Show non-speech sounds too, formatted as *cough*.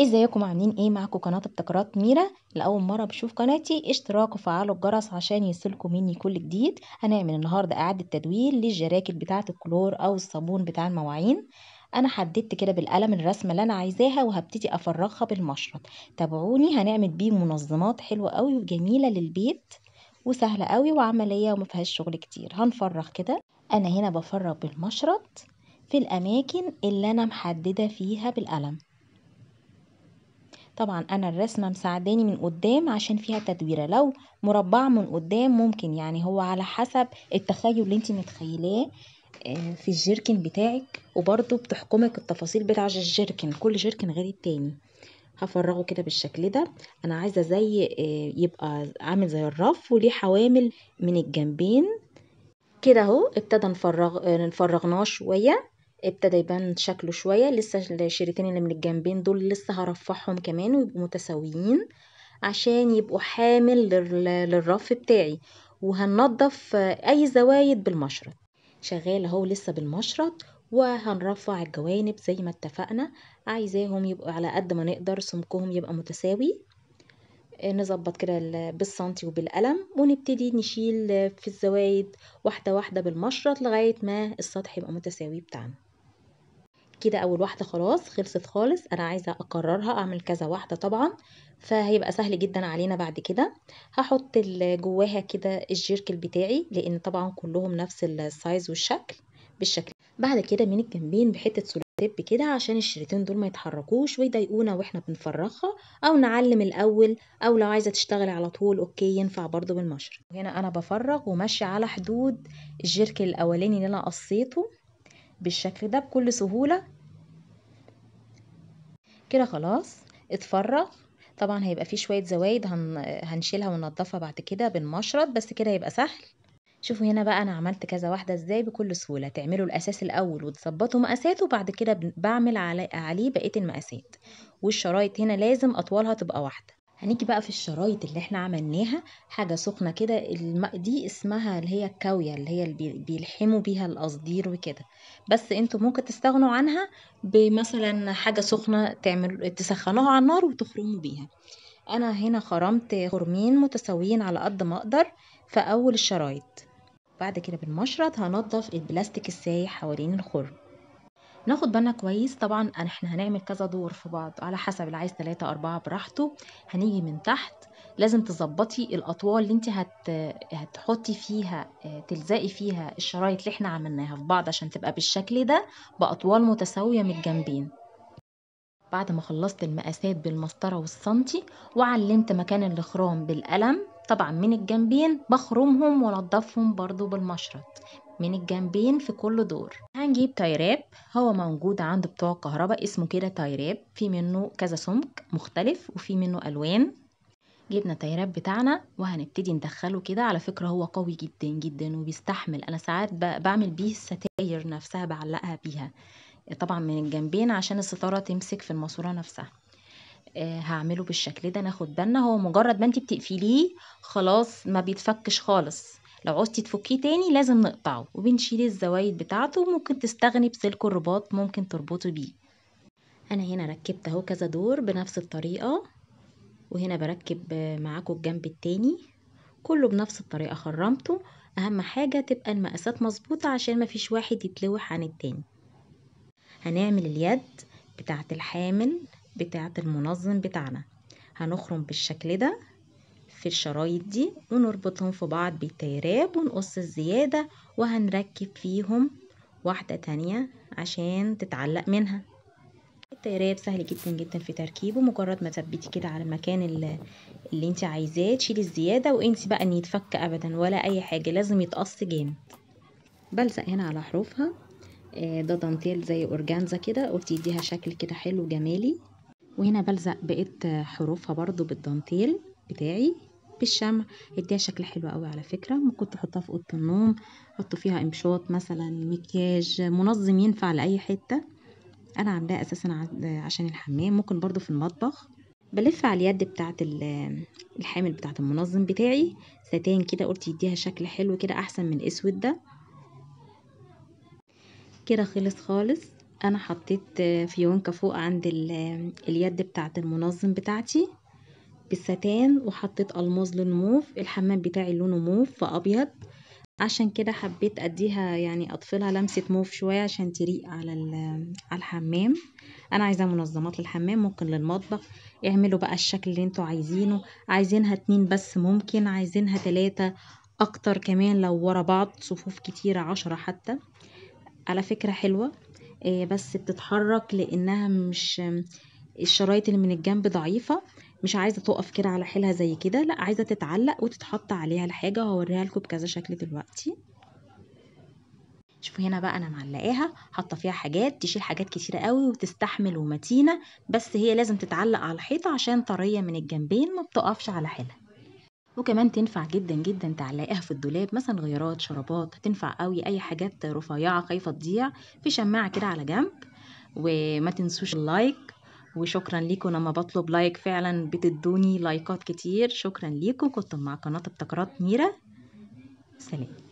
إيه، ازيكم عاملين ايه معكم قناه ابتكارات ميرا لاول مره بشوف قناتي اشتراك وفعلوا الجرس عشان يوصلكم مني كل جديد هنعمل النهارده اعاده تدوير للجراكت بتاعه الكلور او الصابون بتاع المواعين انا حددت كده بالقلم الرسمه اللي انا عايزاها وهبتدي افرغها بالمشرط تابعوني هنعمل بيه منظمات حلوه قوي وجميله للبيت وسهله قوي وعمليه وما فيهاش شغل كتير هنفرغ كده انا هنا بفرغ بالمشرط في الاماكن اللي انا محدده فيها بالقلم طبعا انا الرسمة مساعداني من قدام عشان فيها تدويرة لو مربعة من قدام ممكن يعني هو على حسب التخيل اللي انت متخيلاه آه، في الجيركن بتاعك وبرضو بتحكمك التفاصيل بتاع الجيركن كل جيركن غير التاني هفرغه كده بالشكل ده انا عايزه زي آه، يبقى عامل زي الرف وليه حوامل من الجنبين كده اهو ابتدى نفرغ آه، نفرغناه شويه ابتدى يبان شكله شوية لسه الشريطين اللي من الجنبين دول لسه هرفعهم كمان ويبقوا متساويين عشان يبقوا حامل للرف بتاعي وهننضف اي زوايد بالمشرط شغال اهو لسه بالمشرط وهنرفع الجوانب زي ما اتفقنا عايزاهم يبقوا على قد ما نقدر سمكهم يبقى متساوي آه، نظبط كده بالسنتي وبالقلم ونبتدي نشيل في الزوايد واحدة واحدة بالمشرط لغاية ما السطح يبقى متساوي بتاعنا كده اول واحده خلاص خلصت خالص انا عايزه اكررها اعمل كذا واحده طبعا فهيبقى سهل جدا علينا بعد كده هحط جواها كده الجيركل بتاعي لان طبعا كلهم نفس السايز والشكل بالشكل بعد كده من الجنبين بحته سلوتيب كده عشان الشريطين دول ما يتحركوش ويضايقونا واحنا بنفرخها او نعلم الاول او لو عايزه تشتغل على طول اوكي ينفع برضو بالمشر وهنا انا بفرغ وماشيه على حدود الجيركل الاولاني اللي انا قصيته بالشكل ده بكل سهوله كده خلاص اتفرغ طبعا هيبقى فيه شوية زوايد هن... هنشيلها وننضفها بعد كده بالمشرط بس كده يبقى سهل شوفوا هنا بقى انا عملت كذا واحده ازاي بكل سهوله تعملوا الاساس الاول وتظبطوا مقاساته وبعد كده بعمل عليه بقيه المقاسات والشرايط هنا لازم اطوالها تبقى واحده هنيجي بقى في الشرايط اللي احنا عملناها حاجة سخنة كده دي اسمها اللي هي الكاوية اللي هي اللي بيلحموا بيها القصدير وكده بس انتوا ممكن تستغنوا عنها بمثلا حاجة سخنة تعمل تسخنوها على النار وتخرموا بيها انا هنا خرمت خرمين متساويين على قد ما اقدر في اول الشرايط بعد كده بالمشرط هنضف البلاستيك السايح حوالين الخرم ناخد بالنا كويس طبعًا إحنا هنعمل كذا دور في بعض على حسب اللي عايز 3 4 براحته، هنيجي من تحت لازم تظبطي الأطوال اللي أنتِ هت هتحطّي فيها آه، تلزقي فيها الشرايط اللي إحنا عملناها في بعض عشان تبقى بالشكل ده بأطوال متساوية من الجنبين. بعد ما خلّصت المقاسات بالمسطرة والسنتي وعلّمت مكان الإخرام بالقلم طبعًا من الجنبين، بخرمهم وانضّفهم برضو بالمشرط. من الجنبين في كل دور هنجيب تايراب هو موجود عند بتوع الكهرباء اسمه كده تايراب في منه كذا سمك مختلف وفي منه الوان جبنا تايراب بتاعنا وهنبتدي ندخله كده على فكره هو قوي جدا جدا وبيستحمل انا ساعات بعمل بيه الستاير نفسها بعلقها بيها طبعا من الجنبين عشان الستاره تمسك في الماسوره نفسها آه، هعمله بالشكل ده ناخد بالنا هو مجرد ما انت بتقفليه خلاص ما بيتفكش خالص لو عوزتي تفكيه تاني لازم نقطعه وبنشيل الزوايد بتاعته ممكن تستغني بسلك الرباط ممكن تربطي بيه انا هنا ركبت اهو كذا دور بنفس الطريقه وهنا بركب معاكم الجنب التاني كله بنفس الطريقه خرمته اهم حاجه تبقى المقاسات مظبوطه عشان مفيش واحد يتلوح عن التاني هنعمل اليد بتاعه الحامل بتاعه المنظم بتاعنا هنخرم بالشكل ده في الشرايط دي ونربطهم في بعض بالتيراب ونقص الزيادة وهنركب فيهم واحدة تانية عشان تتعلق منها التيراب سهل جدا جدا في تركيبه مجرد ما تثبتي كده على المكان اللي, اللي انت عايزاه تشيلي الزيادة وانسي بقى ان يتفك ابدا ولا اي حاجة لازم يتقص جامد بلزق هنا على حروفها آه، ده دانتيل زي اورجانزا كده يديها شكل كده حلو جمالي وهنا بلزق بقيت حروفها برضو بالدانتيل بتاعي بالشمع اديها شكل حلو قوي على فكرة ممكن تحطها في اوضة النوم حطوا فيها امشاط مثلا مكياج منظم ينفع لأي حتة انا عاملاه اساسا عشان الحمام ممكن برضو في المطبخ بلف على اليد بتاعت الحامل بتاعت المنظم بتاعي ستان كده قلت يديها شكل حلو كده احسن من الاسود ده كده خلص خالص انا حطيت فيونكه فوق عند اليد بتاعت المنظم بتاعتي بالستان وحطيت الماظ لونه موف الحمام بتاعي لونه موف فابيض عشان كده حبيت اديها يعني اطفلها لمسه موف شويه عشان تريق على *hesitation* على الحمام انا عايزه منظمات للحمام ممكن للمطبخ اعملوا بقى الشكل اللي انتوا عايزينه عايزينها اتنين بس ممكن عايزينها تلاتة اكتر كمان لو ورا بعض صفوف كتيره عشرة حتى على فكره حلوه آه، بس بتتحرك لانها مش الشرايط اللي من الجنب ضعيفه مش عايزه تقف كده على حيلها زي كده لا عايزه تتعلق وتتحط عليها الحاجه هوريها لكم بكذا شكل دلوقتي شوفوا هنا بقى انا معلقاها حاطه فيها حاجات تشيل حاجات كتيره قوي وتستحمل ومتينه بس هي لازم تتعلق على الحيطه عشان طريه من الجنبين ما بتقفش على حيلها وكمان تنفع جدا جدا تعلقيها في الدولاب مثلا غيارات شرابات هتنفع قوي اي حاجات رفيعه خايفه تضيع في شماعه كده على جنب وما تنسوش اللايك وشكرا لكم لما بطلب لايك فعلا بتدوني لايكات كتير شكرا لكم كنتم مع قناة ابتكارات ميرا سلام